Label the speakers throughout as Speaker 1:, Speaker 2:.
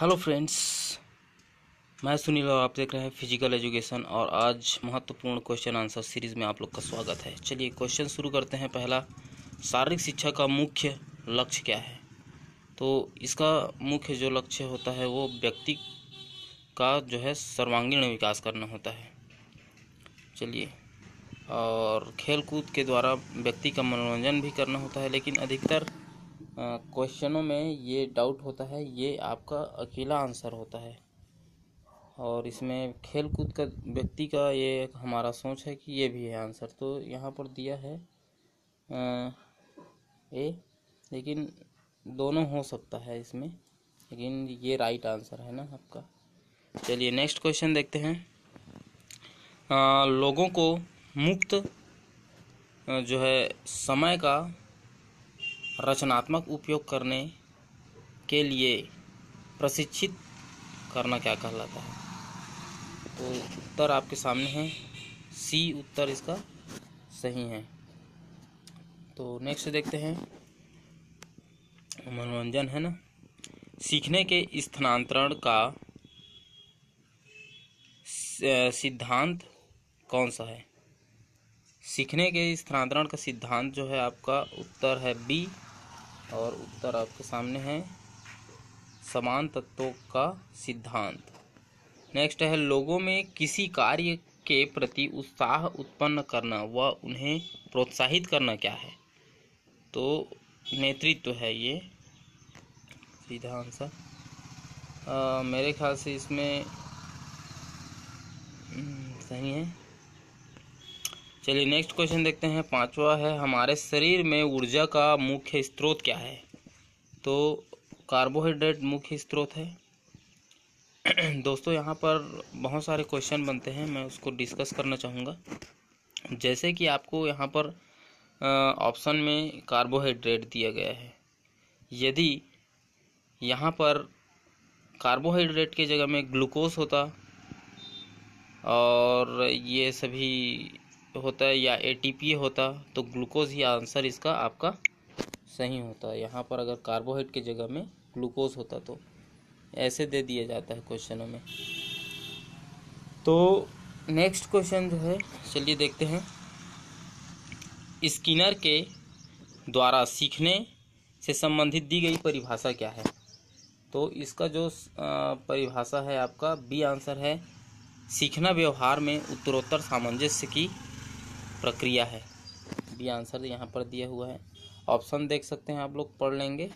Speaker 1: hello friends मैं सुनील और आप देख रहे हैं फिजिकल एजुकेशन और आज महत्वपूर्ण क्वेश्चन आंसर सीरीज में आप लोग का स्वागत है चलिए क्वेश्चन शुरू करते हैं पहला शारीरिक शिक्षा का मुख्य लक्ष्य क्या है तो इसका मुख्य जो लक्ष्य होता है वो व्यक्ति का जो है सर्वांगीण विकास करना होता है चलिए और खेलकूद के द्वारा व्यक्ति का मनोरंजन भी करना होता है लेकिन अधिकतर क्वेश्चनों में ये डाउट होता है ये आपका अकेला आंसर होता है और इसमें खेल कूद का व्यक्ति का ये हमारा सोच है कि ये भी है आंसर तो यहाँ पर दिया है ए लेकिन दोनों हो सकता है इसमें लेकिन ये राइट आंसर है ना आपका चलिए नेक्स्ट क्वेश्चन देखते हैं आ, लोगों को मुफ्त जो है समय का रचनात्मक उपयोग करने के लिए प्रशिक्षित करना क्या कहलाता है तो उत्तर आपके सामने है सी उत्तर इसका सही है तो नेक्स्ट देखते हैं मनोरंजन है ना सीखने के स्थानांतरण का सिद्धांत कौन सा है सीखने के स्थानांतरण का सिद्धांत जो है आपका उत्तर है बी और उत्तर आपके सामने है समान तत्वों का सिद्धांत नेक्स्ट है लोगों में किसी कार्य के प्रति उत्साह उत्पन्न करना व उन्हें प्रोत्साहित करना क्या है तो नेतृत्व है ये सीधा आंसर मेरे ख्याल से इसमें हम्म, सही है चलिए नेक्स्ट क्वेश्चन देखते हैं पांचवा है हमारे शरीर में ऊर्जा का मुख्य स्रोत क्या है तो कार्बोहाइड्रेट मुख्य स्रोत है दोस्तों यहाँ पर बहुत सारे क्वेश्चन बनते हैं मैं उसको डिस्कस करना चाहूँगा जैसे कि आपको यहाँ पर ऑप्शन में कार्बोहाइड्रेट दिया गया है यदि यहाँ पर कार्बोहाइड्रेट के जगह में ग्लूकोज होता और ये सभी होता है या ए होता तो ग्लूकोज ही आंसर इसका आपका सही होता है यहाँ पर अगर कार्बोहाइड के जगह में ग्लूकोज होता तो ऐसे दे दिया जाता है क्वेश्चनों में तो नेक्स्ट क्वेश्चन जो है चलिए देखते हैं स्किनर के द्वारा सीखने से संबंधित दी गई परिभाषा क्या है तो इसका जो परिभाषा है आपका बी आंसर है सीखना व्यवहार में उत्तरोत्तर सामंजस्य की प्रक्रिया है बी आंसर यहाँ पर दिया हुआ है ऑप्शन देख सकते हैं आप लोग पढ़ लेंगे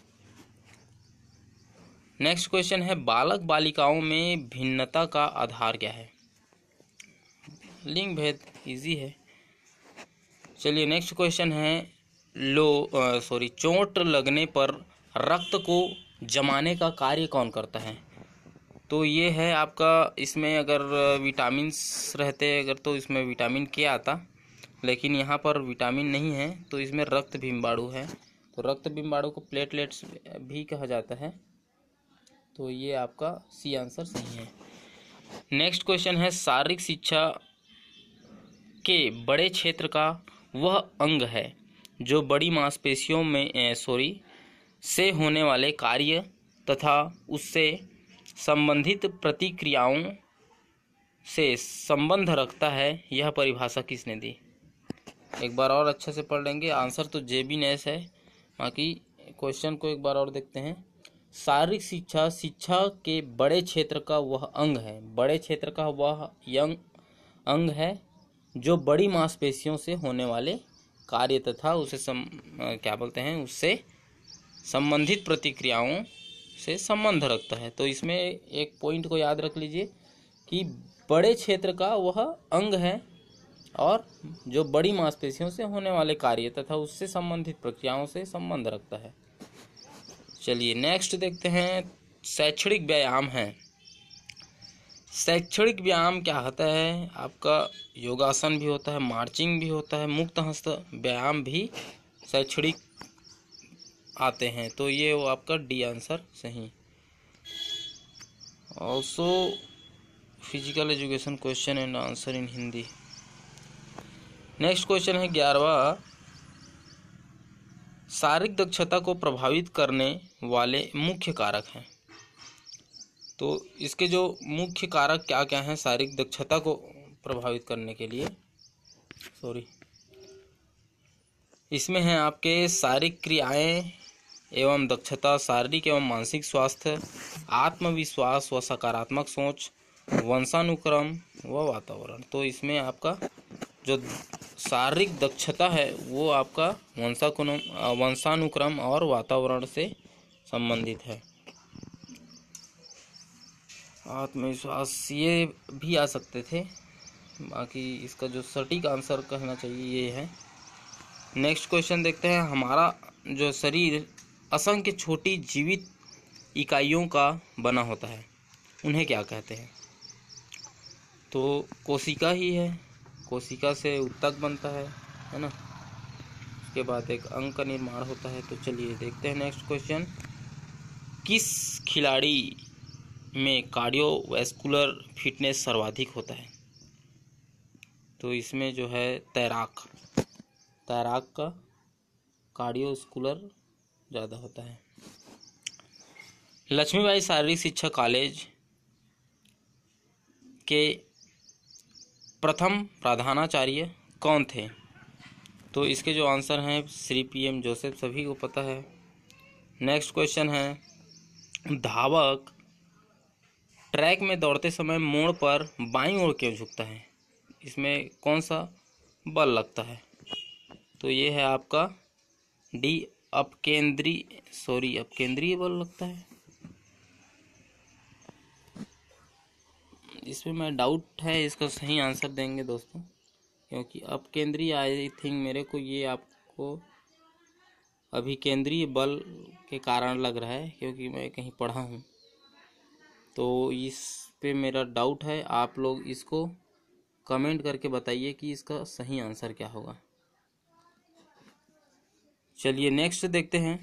Speaker 1: नेक्स्ट क्वेश्चन है बालक बालिकाओं में भिन्नता का आधार क्या है लिंग भेद इजी है चलिए नेक्स्ट क्वेश्चन है लो सॉरी चोट लगने पर रक्त को जमाने का कार्य कौन करता है तो ये है आपका इसमें अगर विटामिन्स रहते अगर तो इसमें विटामिन के आता लेकिन यहाँ पर विटामिन नहीं है तो इसमें रक्त भीमबाड़ू है तो रक्त भीमबाड़ू को प्लेटलेट्स भी कहा जाता है तो ये आपका सी आंसर सही है नेक्स्ट क्वेश्चन है शारीरिक शिक्षा के बड़े क्षेत्र का वह अंग है जो बड़ी मांसपेशियों में सॉरी से होने वाले कार्य तथा उससे संबंधित प्रतिक्रियाओं से संबंध रखता है यह परिभाषा किसने दी एक बार और अच्छे से पढ़ लेंगे आंसर तो जे बी नेस है बाकी क्वेश्चन को एक बार और देखते हैं शारीरिक शिक्षा शिक्षा के बड़े क्षेत्र का वह अंग है बड़े क्षेत्र का वह यंग अंग है जो बड़ी मांसपेशियों से होने वाले कार्य तथा उसे सम क्या बोलते हैं उससे संबंधित प्रतिक्रियाओं से संबंध रखता है तो इसमें एक पॉइंट को याद रख लीजिए कि बड़े क्षेत्र का वह अंग है और जो बड़ी मांसपेशियों से होने वाले कार्य तथा उससे संबंधित प्रक्रियाओं से संबंध रखता है चलिए नेक्स्ट देखते हैं शैक्षणिक व्यायाम है शैक्षणिक व्यायाम क्या होता है आपका योगासन भी होता है मार्चिंग भी होता है मुक्त हस्त व्यायाम भी शैक्षणिक आते हैं तो ये वो आपका डी आंसर सही also physical education question and answer in Hindi next question है ग्यारहवा शारीरिक दक्षता को प्रभावित करने वाले मुख्य कारक हैं तो इसके जो मुख्य कारक क्या क्या हैं शारीरिक दक्षता को प्रभावित करने के लिए सॉरी इसमें हैं आपके शारीरिक क्रियाएं एवं दक्षता शारीरिक एवं मानसिक स्वास्थ्य आत्मविश्वास व सकारात्मक सोच वंशानुक्रम व वातावरण तो इसमें आपका जो शारीरिक दक्षता है वो आपका वंशाकुन वंशानुक्रम और वातावरण से संबंधित है आत्मविश्वास ये भी आ सकते थे बाकी इसका जो सटीक आंसर कहना चाहिए ये है नेक्स्ट क्वेश्चन देखते हैं हमारा जो शरीर असंख्य छोटी जीवित इकाइयों का बना होता है उन्हें क्या कहते हैं तो कोशिका ही है कोशिका से उत्तक बनता है है ना उसके बाद एक अंग का निर्माण होता है तो चलिए देखते हैं नेक्स्ट क्वेश्चन किस खिलाड़ी में कार्डियोवैस्कुलर फिटनेस सर्वाधिक होता है तो इसमें जो है तैराक तैराक का कार्डियोस्कुलर ज़्यादा होता है लक्ष्मीबाई शारीरिक शिक्षा कॉलेज के प्रथम प्रधानाचार्य कौन थे तो इसके जो आंसर हैं श्री पी एम जोसेफ सभी को पता है नेक्स्ट क्वेश्चन है धावक ट्रैक में दौड़ते समय मोड़ पर बाई ओर क्यों झुकता है इसमें कौन सा बल लगता है तो ये है आपका डी अपकेंद्रीय सॉरी अपकेंद्रीय बल लगता है इसमें मैं डाउट है इसका सही आंसर देंगे दोस्तों क्योंकि अब केंद्रीय आई थिंक मेरे को ये आपको अभी केंद्रीय बल के कारण लग रहा है क्योंकि मैं कहीं पढ़ा हूँ तो इस पे मेरा डाउट है आप लोग इसको कमेंट करके बताइए कि इसका सही आंसर क्या होगा चलिए नेक्स्ट देखते हैं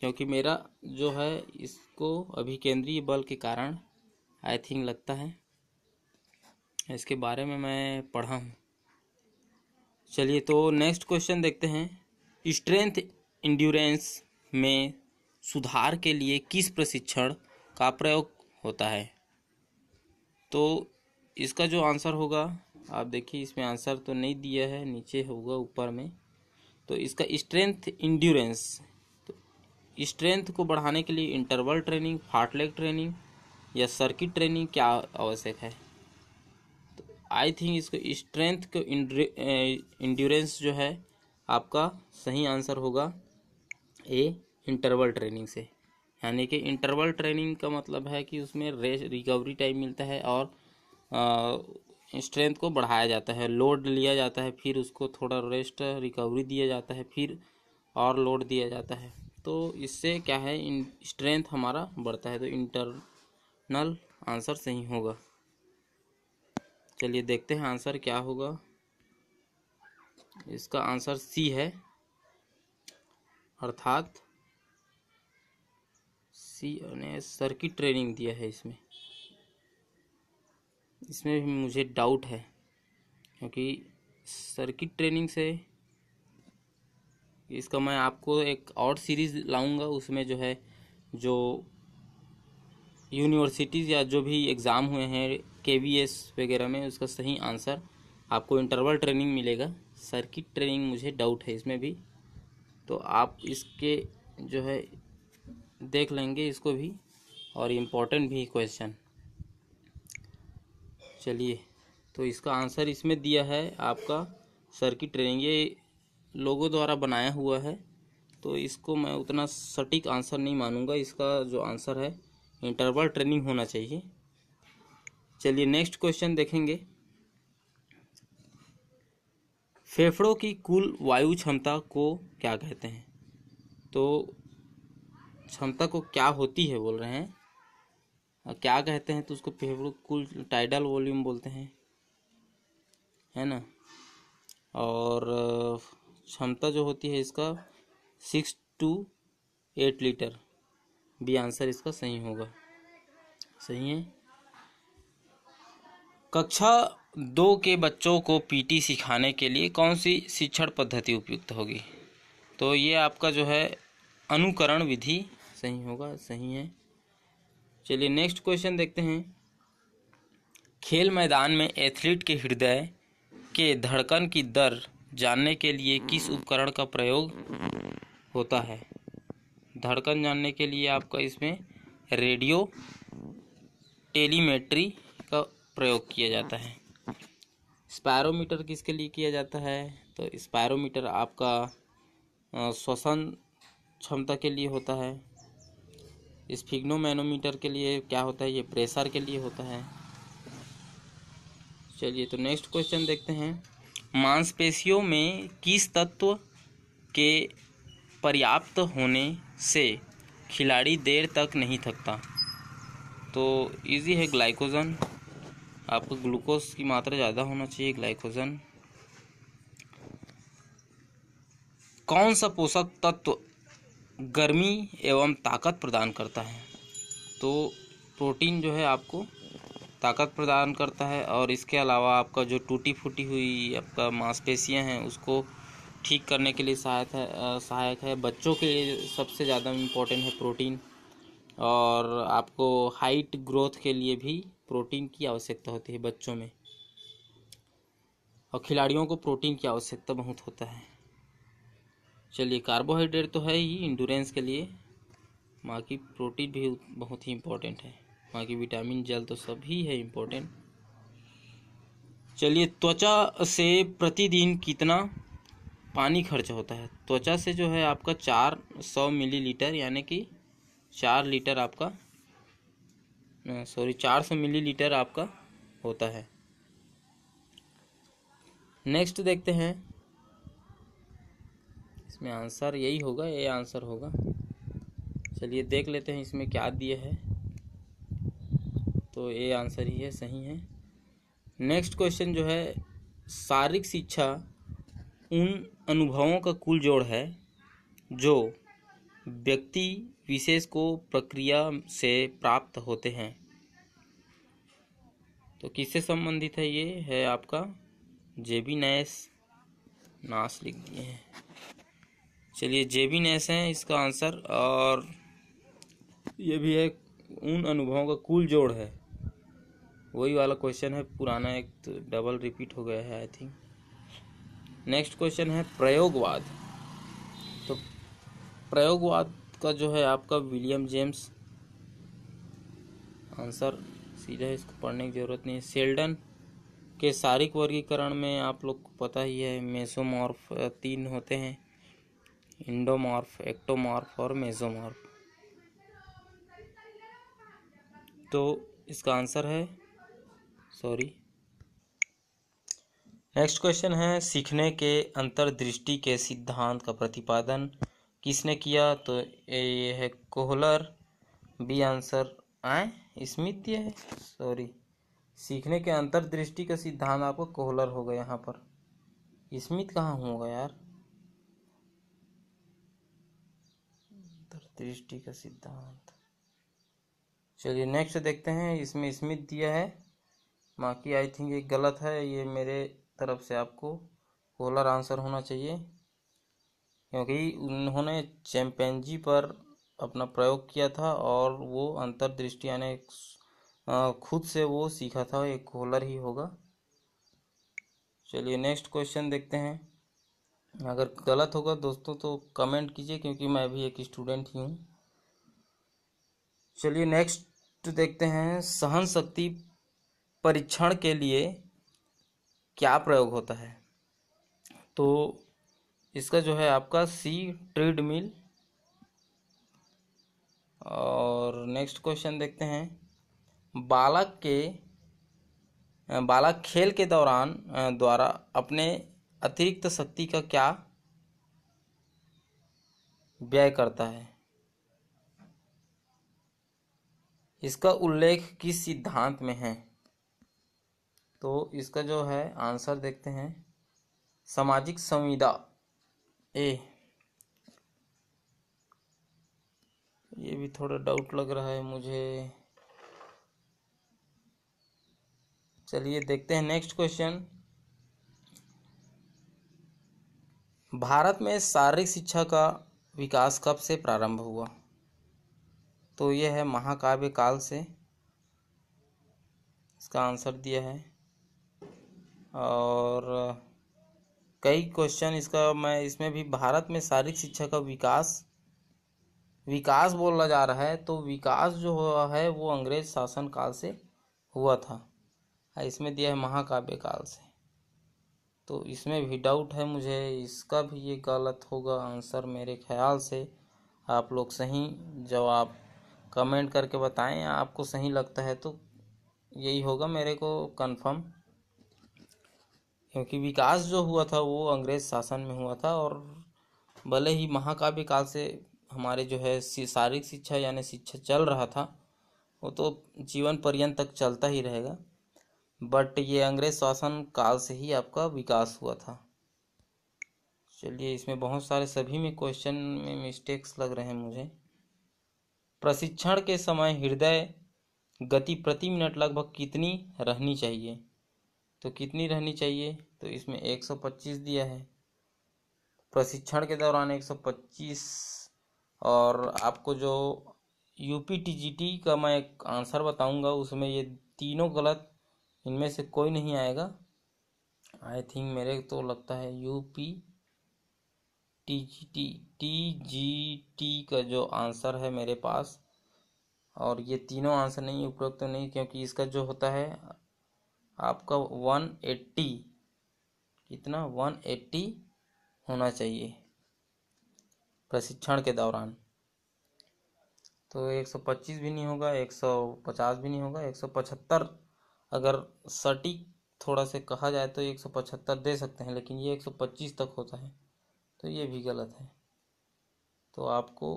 Speaker 1: क्योंकि मेरा जो है इसको अभी केंद्रीय बल के कारण आई थिंक लगता है इसके बारे में मैं पढ़ा हूँ चलिए तो नेक्स्ट क्वेश्चन देखते हैं स्ट्रेंथ इंड्योरेंस में सुधार के लिए किस प्रशिक्षण का प्रयोग होता है तो इसका जो आंसर होगा आप देखिए इसमें आंसर तो नहीं दिया है नीचे होगा ऊपर में तो इसका स्ट्रेंथ इंड्योरेंस तो स्ट्रेंथ को बढ़ाने के लिए इंटरवल ट्रेनिंग फाटलेग ट्रेनिंग या सर्किट ट्रेनिंग क्या आवश्यक है आई थिंक इसको स्ट्रेंथ को इंड्योरेंस eh, जो है आपका सही आंसर होगा ए इंटरवल ट्रेनिंग से यानी कि इंटरवल ट्रेनिंग का मतलब है कि उसमें रेस रिकवरी टाइम मिलता है और स्ट्रेंथ eh, को बढ़ाया जाता है लोड लिया जाता है फिर उसको थोड़ा रेस्ट रिकवरी दिया जाता है फिर और लोड दिया जाता है तो इससे क्या है स्ट्रेंथ हमारा बढ़ता है तो इंटरनल आंसर सही होगा चलिए देखते हैं आंसर क्या होगा इसका आंसर सी है अर्थात सी ने सर्किट ट्रेनिंग दिया है इसमें इसमें भी मुझे डाउट है क्योंकि सर्किट ट्रेनिंग से इसका मैं आपको एक और सीरीज़ लाऊंगा उसमें जो है जो यूनिवर्सिटीज़ या जो भी एग्ज़ाम हुए हैं के वगैरह में उसका सही आंसर आपको इंटरवल ट्रेनिंग मिलेगा सर्किट ट्रेनिंग मुझे डाउट है इसमें भी तो आप इसके जो है देख लेंगे इसको भी और इम्पोर्टेंट भी क्वेश्चन चलिए तो इसका आंसर इसमें दिया है आपका सर्किट ट्रेनिंग ये लोगों द्वारा बनाया हुआ है तो इसको मैं उतना सटीक आंसर नहीं मानूंगा इसका जो आंसर है इंटरवल ट्रेनिंग होना चाहिए चलिए नेक्स्ट क्वेश्चन देखेंगे फेफड़ों की कुल वायु क्षमता को क्या कहते हैं तो क्षमता को क्या होती है बोल रहे हैं क्या कहते हैं तो उसको फेफड़ों कुल टाइडल वॉल्यूम बोलते हैं है ना और क्षमता जो होती है इसका सिक्स टू एट लीटर भी आंसर इसका सही होगा सही है कक्षा दो के बच्चों को पीटी सिखाने के लिए कौन सी शिक्षण पद्धति उपयुक्त होगी तो ये आपका जो है अनुकरण विधि सही होगा सही है चलिए नेक्स्ट क्वेश्चन देखते हैं खेल मैदान में एथलीट के हृदय के धड़कन की दर जानने के लिए किस उपकरण का प्रयोग होता है धड़कन जानने के लिए आपका इसमें रेडियो टेलीमेट्री प्रयोग किया जाता है स्पैरोमीटर किसके लिए किया जाता है तो स्पैरोमीटर आपका श्वसन क्षमता के लिए होता है स्फिग्नोमैनोमीटर के लिए क्या होता है ये प्रेशर के लिए होता है चलिए तो नेक्स्ट क्वेश्चन देखते हैं मांसपेशियों में किस तत्व के पर्याप्त होने से खिलाड़ी देर तक नहीं थकता तो इजी है ग्लाइकोजन आपको ग्लूकोज की मात्रा ज़्यादा होना चाहिए ग्लाइकोजन कौन सा पोषक तत्व गर्मी एवं ताकत प्रदान करता है तो प्रोटीन जो है आपको ताकत प्रदान करता है और इसके अलावा आपका जो टूटी फूटी हुई आपका मांसपेशियां हैं उसको ठीक करने के लिए सहायक है सहायक है बच्चों के लिए सबसे ज़्यादा इम्पोर्टेंट है प्रोटीन और आपको हाइट ग्रोथ के लिए भी प्रोटीन की आवश्यकता होती है बच्चों में और खिलाड़ियों को प्रोटीन की आवश्यकता बहुत होता है चलिए कार्बोहाइड्रेट तो है ही इंडोरेंस के लिए बाकी की प्रोटीन भी बहुत ही इम्पोर्टेंट है बाकी की विटामिन जल तो सभी है इम्पोर्टेंट चलिए त्वचा से प्रतिदिन कितना पानी खर्च होता है त्वचा से जो है आपका चार सौ मिलीलीटर यानी कि चार लीटर आपका सॉरी 400 मिलीलीटर आपका होता है नेक्स्ट देखते हैं इसमें आंसर यही होगा ये आंसर होगा चलिए देख लेते हैं इसमें क्या दिया है तो ये आंसर ही है सही है नेक्स्ट क्वेश्चन जो है शारीरिक शिक्षा उन अनुभवों का कुल जोड़ है जो व्यक्ति विशेष को प्रक्रिया से प्राप्त होते हैं तो किससे संबंधित है ये है आपका जेबी नैस नाश लिख दिए हैं चलिए जेबी नैस है इसका आंसर और ये भी है उन अनुभवों का कुल जोड़ है वही वाला क्वेश्चन है पुराना एक तो डबल रिपीट हो गया है आई थिंक नेक्स्ट क्वेश्चन है प्रयोगवाद तो प्रयोगवाद का जो है आपका विलियम जेम्स आंसर सीधा है इसको पढ़ने की ज़रूरत नहीं है सेल्डन के शारीरिक वर्गीकरण में आप लोग को पता ही है मेसोमॉर्फ तीन होते हैं इंडोमॉर्फ एक्टोमॉर्फ और मेसोमॉर्फ तो इसका आंसर है सॉरी नेक्स्ट क्वेश्चन है सीखने के अंतर्दृष्टि के सिद्धांत का प्रतिपादन किसने किया तो ये है कोहलर बी आंसर आए स्मित है सॉरी सीखने के अंतर्दृष्टि का सिद्धांत आपको कोहलर हो गया यहाँ पर स्मित कहाँ होगा यार अंतर्दृष्टि का सिद्धांत चलिए नेक्स्ट देखते हैं इसमें स्मित दिया है बाकी आई थिंक ये गलत है ये मेरे तरफ से आपको कोहलर आंसर होना चाहिए क्योंकि उन्होंने चैम्पेंजी पर अपना प्रयोग किया था और वो अंतर्दृष्टि यानी खुद से वो सीखा था एक होलर ही होगा चलिए नेक्स्ट क्वेश्चन देखते हैं अगर गलत होगा दोस्तों तो कमेंट कीजिए क्योंकि मैं भी एक स्टूडेंट ही हूँ चलिए नेक्स्ट देखते हैं सहन शक्ति परीक्षण के लिए क्या प्रयोग होता है तो इसका जो है आपका सी ट्रेड मिल और नेक्स्ट क्वेश्चन देखते हैं बालक के बालक खेल के दौरान द्वारा अपने अतिरिक्त शक्ति का क्या व्यय करता है इसका उल्लेख किस सिद्धांत में है तो इसका जो है आंसर देखते हैं सामाजिक संविदा ए ये भी थोड़ा डाउट लग रहा है मुझे चलिए देखते हैं नेक्स्ट क्वेश्चन भारत में शारीरिक शिक्षा का विकास कब से प्रारंभ हुआ तो यह है महाकाव्य काल से इसका आंसर दिया है और कई क्वेश्चन इसका मैं इसमें भी भारत में शारीरिक शिक्षा का विकास विकास बोला जा रहा है तो विकास जो हुआ है वो अंग्रेज शासन काल से हुआ था हाँ, इसमें दिया है महाकाव्य काल से तो इसमें भी डाउट है मुझे इसका भी ये गलत होगा आंसर मेरे ख्याल से आप लोग सही जवाब कमेंट करके बताएं आपको सही लगता है तो यही होगा मेरे को कंफर्म क्योंकि विकास जो हुआ था वो अंग्रेज शासन में हुआ था और भले ही महाकाव्य काल से हमारे जो है शारीरिक शिक्षा यानी शिक्षा चल रहा था वो तो जीवन पर्यंत तक चलता ही रहेगा बट ये अंग्रेज शासन काल से ही आपका विकास हुआ था चलिए इसमें बहुत सारे सभी में क्वेश्चन में मिस्टेक्स लग रहे हैं मुझे प्रशिक्षण के समय हृदय गति प्रति मिनट लगभग कितनी रहनी चाहिए तो कितनी रहनी चाहिए तो इसमें 125 दिया है प्रशिक्षण के दौरान 125 और आपको जो यू पी का मैं एक आंसर बताऊंगा उसमें ये तीनों गलत इनमें से कोई नहीं आएगा आई थिंक मेरे तो लगता है U P T G T T G T का जो आंसर है मेरे पास और ये तीनों आंसर नहीं उपयुक्त तो नहीं क्योंकि इसका जो होता है आपका 180 कितना 180 होना चाहिए प्रशिक्षण के दौरान तो 125 भी नहीं होगा 150 भी नहीं होगा 175 अगर सटीक थोड़ा से कहा जाए तो 175 दे सकते हैं लेकिन ये 125 तक होता है तो ये भी गलत है तो आपको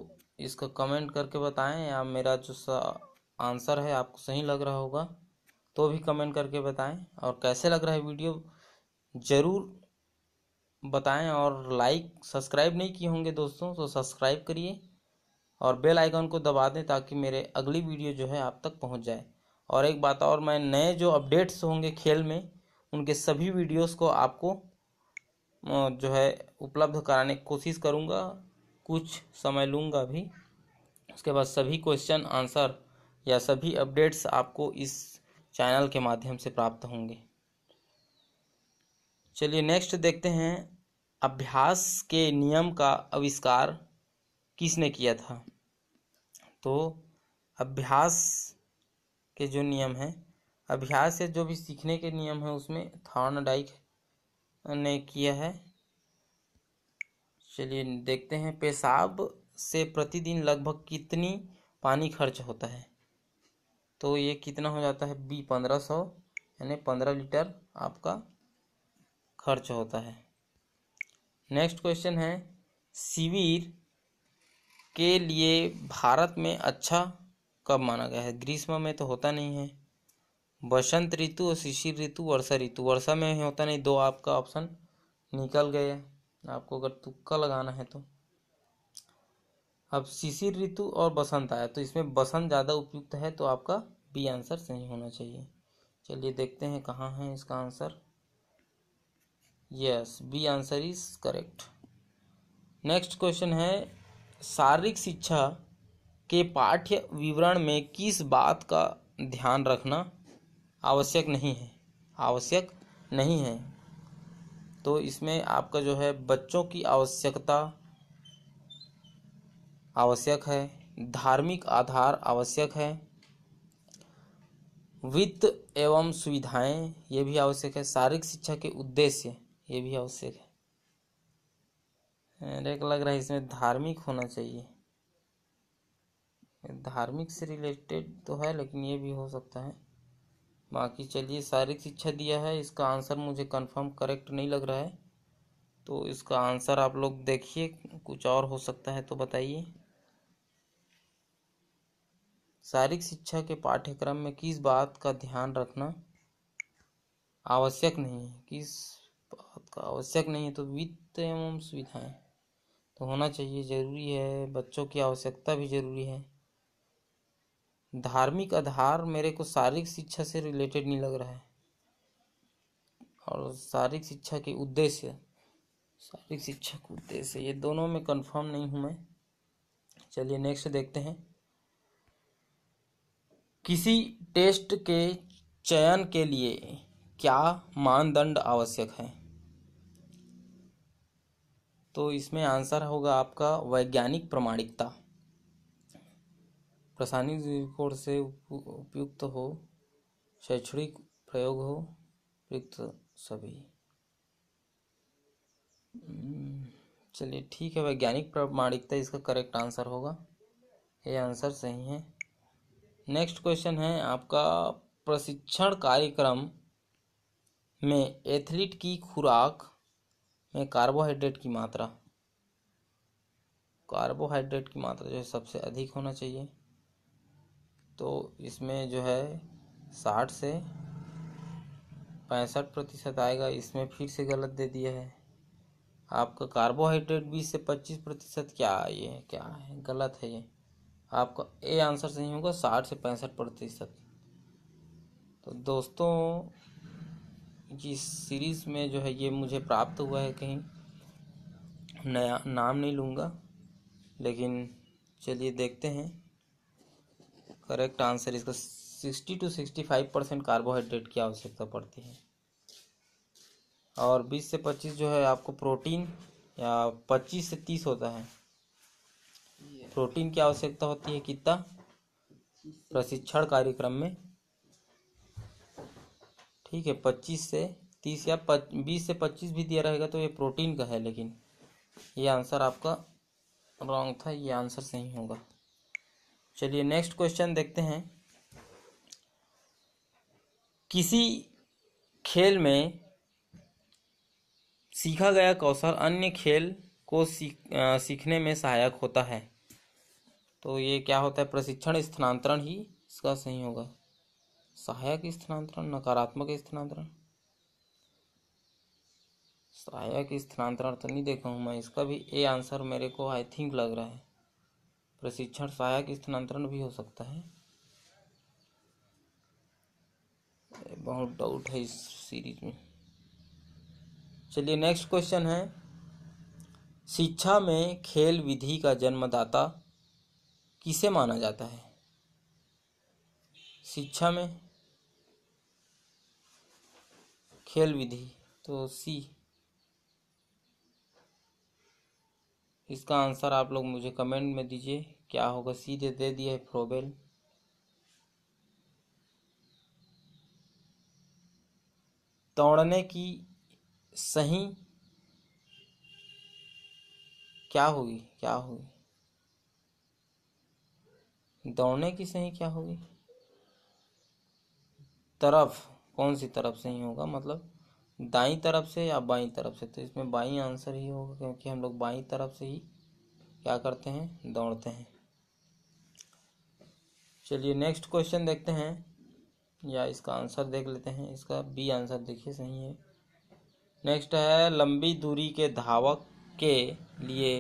Speaker 1: इसका कमेंट करके बताएं या मेरा जो सा आंसर है आपको सही लग रहा होगा तो भी कमेंट करके बताएं और कैसे लग रहा है वीडियो ज़रूर बताएं और लाइक सब्सक्राइब नहीं किए होंगे दोस्तों तो सब्सक्राइब करिए और बेल आइकन को दबा दें ताकि मेरे अगली वीडियो जो है आप तक पहुंच जाए और एक बात और मैं नए जो अपडेट्स होंगे खेल में उनके सभी वीडियोस को आपको जो है उपलब्ध कराने की कोशिश करूँगा कुछ समय लूँगा भी उसके बाद सभी क्वेश्चन आंसर या सभी अपडेट्स आपको इस चैनल के माध्यम से प्राप्त होंगे चलिए नेक्स्ट देखते हैं अभ्यास के नियम का आविष्कार किसने किया था तो अभ्यास के जो नियम हैं अभ्यास से जो भी सीखने के नियम है उसमें डाइक ने किया है चलिए देखते हैं पेशाब से प्रतिदिन लगभग कितनी पानी खर्च होता है तो ये कितना हो जाता है बी पंद्रह सौ यानी पंद्रह लीटर आपका खर्च होता है नेक्स्ट क्वेश्चन है शिविर के लिए भारत में अच्छा कब माना गया है ग्रीष्म में तो होता नहीं है बसंत ऋतु और शिशिर ऋतु वर्षा ऋतु वर्षा में होता नहीं दो आपका ऑप्शन निकल गए आपको अगर तुक्का लगाना है तो अब शिशिर ऋतु और बसंत आया तो इसमें बसंत ज़्यादा उपयुक्त है तो आपका बी आंसर सही होना चाहिए चलिए देखते हैं कहाँ है इसका answer yes B answer is correct next question है शारीरिक शिक्षा के पाठ्य विवरण में किस बात का ध्यान रखना आवश्यक नहीं है आवश्यक नहीं है तो इसमें आपका जो है बच्चों की आवश्यकता आवश्यक है धार्मिक आधार आवश्यक है वित्त एवं सुविधाएं ये भी आवश्यक है शारीरिक शिक्षा के उद्देश्य ये भी आवश्यक है एक लग रहा है इसमें धार्मिक होना चाहिए धार्मिक से रिलेटेड तो है लेकिन ये भी हो सकता है बाकी चलिए शारीरिक शिक्षा दिया है इसका आंसर मुझे कंफर्म करेक्ट नहीं लग रहा है तो इसका आंसर आप लोग देखिए कुछ और हो सकता है तो बताइए शारीरिक शिक्षा के पाठ्यक्रम में किस बात का ध्यान रखना आवश्यक नहीं है किस बात का आवश्यक नहीं है तो वित्त एवं सुविधाएं तो होना चाहिए जरूरी है बच्चों की आवश्यकता भी जरूरी है धार्मिक आधार मेरे को शारीरिक शिक्षा से रिलेटेड नहीं लग रहा है और शारीरिक शिक्षा के उद्देश्य शारीरिक शिक्षा के उद्देश्य ये दोनों में कंफर्म नहीं हूँ मैं चलिए नेक्स्ट देखते हैं किसी टेस्ट के चयन के लिए क्या मानदंड आवश्यक है तो इसमें आंसर होगा आपका वैज्ञानिक प्रमाणिकता रासायनिक दृष्टिकोण से उपयुक्त हो शैक्षणिक प्रयोग हो उपयुक्त सभी हम्म, चलिए ठीक है वैज्ञानिक प्रमाणिकता इसका करेक्ट आंसर होगा ये आंसर सही है नेक्स्ट क्वेश्चन है आपका प्रशिक्षण कार्यक्रम में एथलीट की खुराक में कार्बोहाइड्रेट की मात्रा कार्बोहाइड्रेट की मात्रा जो है सबसे अधिक होना चाहिए तो इसमें जो है साठ से पैंसठ प्रतिशत आएगा इसमें फिर से गलत दे दिया है आपका कार्बोहाइड्रेट बीस से पच्चीस प्रतिशत क्या है ये क्या है गलत है ये आपका ए आंसर सही होगा साठ से पैंसठ प्रतिशत तो दोस्तों जिस सीरीज़ में जो है ये मुझे प्राप्त हुआ है कहीं नया नाम नहीं लूँगा लेकिन चलिए देखते हैं करेक्ट आंसर इसका sixty to sixty five percent carbohydrate की आवश्यकता पड़ती है और बीस से पच्चीस जो है आपको प्रोटीन या पच्चीस से तीस होता है प्रोटीन की आवश्यकता होती है कितना प्रशिक्षण कार्यक्रम में ठीक है पच्चीस से तीस या बीस से पच्चीस भी दिया रहेगा तो ये प्रोटीन का है लेकिन ये आंसर आपका रॉन्ग था ये आंसर सही होगा चलिए नेक्स्ट क्वेश्चन देखते हैं किसी खेल में सीखा गया कौशल अन्य खेल को सीख, आ, सीखने में सहायक होता है तो ये क्या होता है प्रशिक्षण स्थानांतरण ही इसका सही होगा सहायक स्थानांतरण नकारात्मक स्थानांतरण सहायक स्थानांतरण तो नहीं देखा हूँ मैं इसका भी ए आंसर मेरे को आई थिंक लग रहा है प्रशिक्षण सहायक स्थानांतरण भी हो सकता है बहुत डाउट है इस सीरीज में चलिए नेक्स्ट क्वेश्चन है शिक्षा में खेल विधि का जन्मदाता किसे माना जाता है शिक्षा में खेल विधि तो सी इसका आंसर आप लोग मुझे कमेंट में दीजिए क्या होगा सीधे दे दिया है फ्रोबेल दौड़ने की सही क्या होगी क्या होगी दौड़ने की सही क्या होगी तरफ कौन सी तरफ से ही होगा मतलब दाई तरफ से या बाई तरफ से तो इसमें बाई आंसर ही होगा क्योंकि हम लोग बाई तरफ से ही क्या करते हैं दौड़ते हैं चलिए नेक्स्ट क्वेश्चन देखते हैं या इसका आंसर देख लेते हैं इसका बी आंसर देखिए सही है नेक्स्ट है लंबी दूरी के धावक के लिए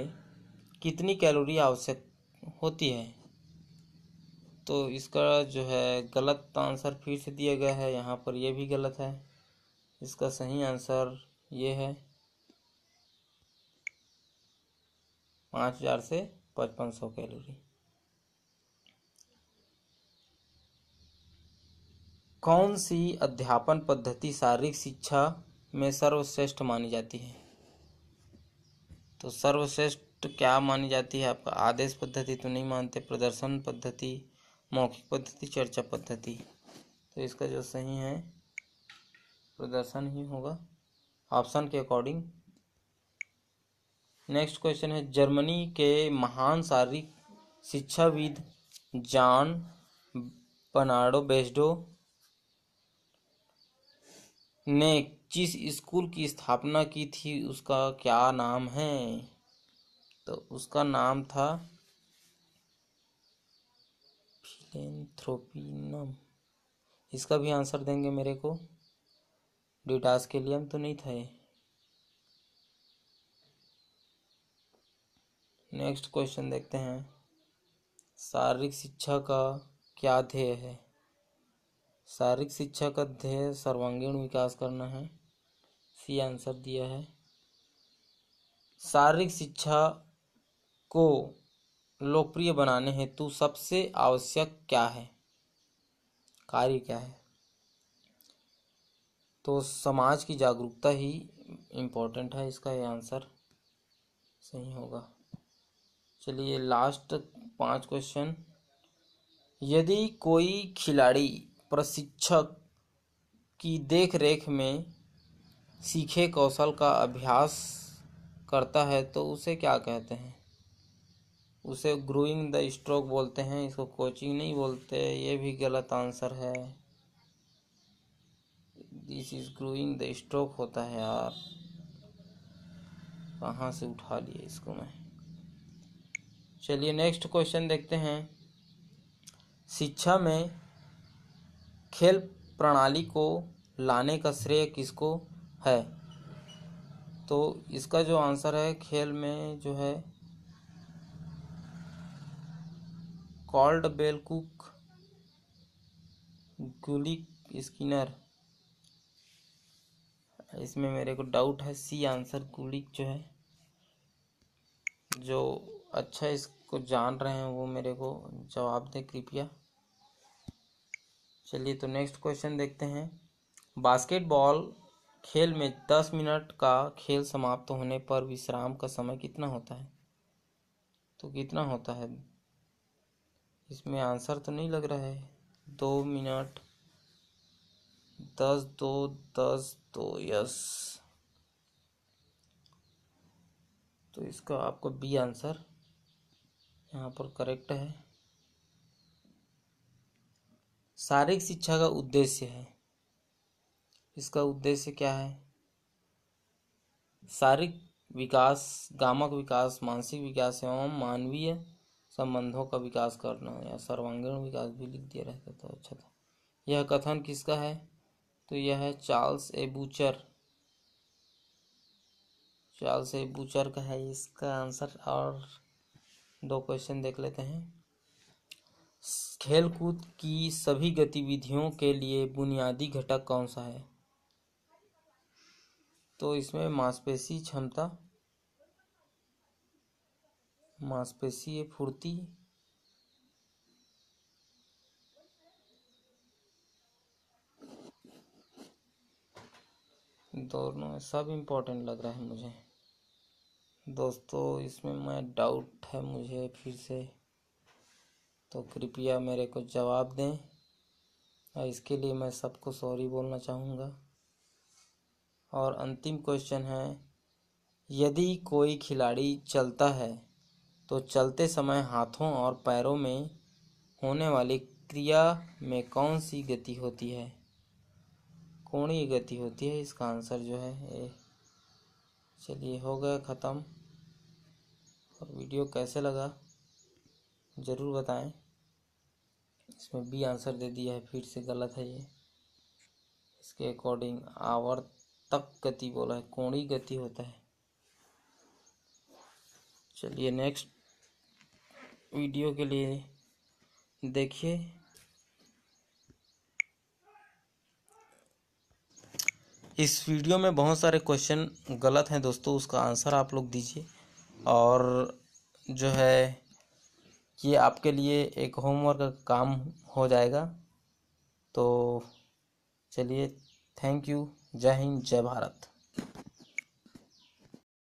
Speaker 1: कितनी कैलोरी आवश्यक होती है तो इसका जो है गलत आंसर फिर से दिया गया है यहाँ पर यह भी गलत है इसका सही आंसर ये है पाँच हजार से पचपन सौ कैलोरी कौन सी अध्यापन पद्धति शारीरिक शिक्षा में सर्वश्रेष्ठ मानी जाती है तो सर्वश्रेष्ठ क्या मानी जाती है आपका आदेश पद्धति तो नहीं मानते प्रदर्शन पद्धति मौखिक पद्धति चर्चा पद्धति तो इसका जो सही है प्रदर्शन ही होगा ऑप्शन के अकॉर्डिंग नेक्स्ट क्वेश्चन है जर्मनी के महान शारीरिक शिक्षाविद जॉन बनाडो बेस्डो ने जिस स्कूल की स्थापना की थी उसका क्या नाम है तो उसका नाम था लिथेंथ्रोपिनम इसका भी आंसर देंगे मेरे को डिटास के लिए हम तो नहीं था ये नेक्स्ट क्वेश्चन देखते हैं शारीरिक शिक्षा का क्या ध्येय है शारीरिक शिक्षा का ध्येय सर्वांगीण विकास करना है सी आंसर दिया है शारीरिक शिक्षा को लोकप्रिय बनाने हेतु सबसे आवश्यक क्या है कार्य क्या है तो समाज की जागरूकता ही इम्पोर्टेंट है इसका ये आंसर सही होगा चलिए लास्ट पांच क्वेश्चन यदि कोई खिलाड़ी प्रशिक्षक की देखरेख में सीखे कौशल का अभ्यास करता है तो उसे क्या कहते हैं उसे ग्रोइंग द स्ट्रोक बोलते हैं इसको कोचिंग नहीं बोलते ये भी गलत आंसर है this is growing the stroke होता है यार कहाँ से उठा लिए इसको मैं चलिए नेक्स्ट क्वेश्चन देखते हैं शिक्षा में खेल प्रणाली को लाने का श्रेय किसको है तो इसका जो आंसर है खेल में जो है called Bell Cook Gulick Skinner इसमें मेरे को डाउट है सी आंसर गुलिक जो है जो अच्छा इसको जान रहे हैं वो मेरे को जवाब दें कृपया चलिए तो नेक्स्ट क्वेश्चन देखते हैं बास्केटबॉल खेल में दस मिनट का खेल समाप्त होने पर विश्राम का समय कितना होता है तो कितना होता है इसमें आंसर तो नहीं लग रहा है दो मिनट दस दो दस दो यस तो इसका आपका बी आंसर यहाँ पर करेक्ट है शारीरिक शिक्षा का उद्देश्य है इसका उद्देश्य क्या है शारीरिक विकास गामक विकास मानसिक विकास एवं मानवीय संबंधों का विकास करना या सर्वांगीण विकास भी लिख दिया रहता तो अच्छा था यह कथन किसका है तो यह है Charles A Butcher Charles A Butcher का है इसका आंसर और दो क्वेश्चन देख लेते हैं खेलकूद की सभी गतिविधियों के लिए बुनियादी घटक कौन सा है तो इसमें मांसपेशी क्षमता मांसपेशीय फुर्ती दोनों सब इम्पोर्टेंट लग रहा है मुझे दोस्तों इसमें मैं डाउट है मुझे फिर से तो कृपया मेरे को जवाब दें और इसके लिए मैं सबको सॉरी बोलना चाहूँगा और अंतिम क्वेश्चन है यदि कोई खिलाड़ी चलता है तो चलते समय हाथों और पैरों में होने वाली क्रिया में कौन सी गति होती है कोणीय गति होती है इसका आंसर जो है ए चलिए हो गया ख़त्म और वीडियो कैसे लगा ज़रूर बताएं इसमें बी आंसर दे दिया है फिर से गलत है ये इसके अकॉर्डिंग आवर्तक गति बोला है कोणीय गति होता है चलिए नेक्स्ट वीडियो के लिए देखिए इस वीडियो में बहुत सारे क्वेश्चन गलत हैं दोस्तों उसका आंसर आप लोग दीजिए और जो है ये आपके लिए एक होमवर्क का काम हो जाएगा तो चलिए थैंक यू जय हिंद जय भारत